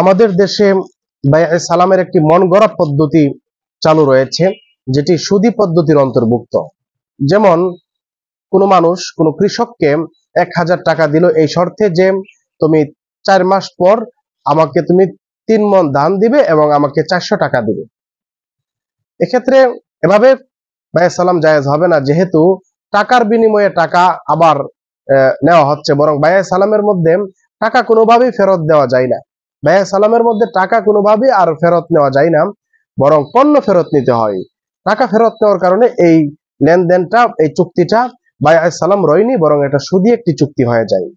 আমাদের দেশে সালামের একটি মন গড়া পদ্ধতি চালু রয়েছে যেটি সুদী পদ্ধতির অন্তর্ভুক্ত যেমন কোনো মানুষ কোনো কৃষককে এক হাজার টাকা দিল এই শর্তে যে তুমি চার মাস পর আমাকে তুমি তিন মন ধান দিবে এবং আমাকে চারশো টাকা দিবে এক্ষেত্রে এভাবে ভাই সালাম জায়েজ হবে না যেহেতু টাকার বিনিময়ে টাকা আবার নেওয়া হচ্ছে বরং বায়া সালামের মধ্যে টাকা কোনোভাবেই ফেরত দেওয়া যায় না ব্যয় সালামের মধ্যে টাকা কোনোভাবে আর ফেরত নেওয়া যায় না বরং পণ্য ফেরত নিতে হয় টাকা ফেরত নেওয়ার কারণে এই লেনদেনটা এই চুক্তিটা বায়ায় সালাম রয়নি বরং এটা শুধু একটি চুক্তি হয়ে যায়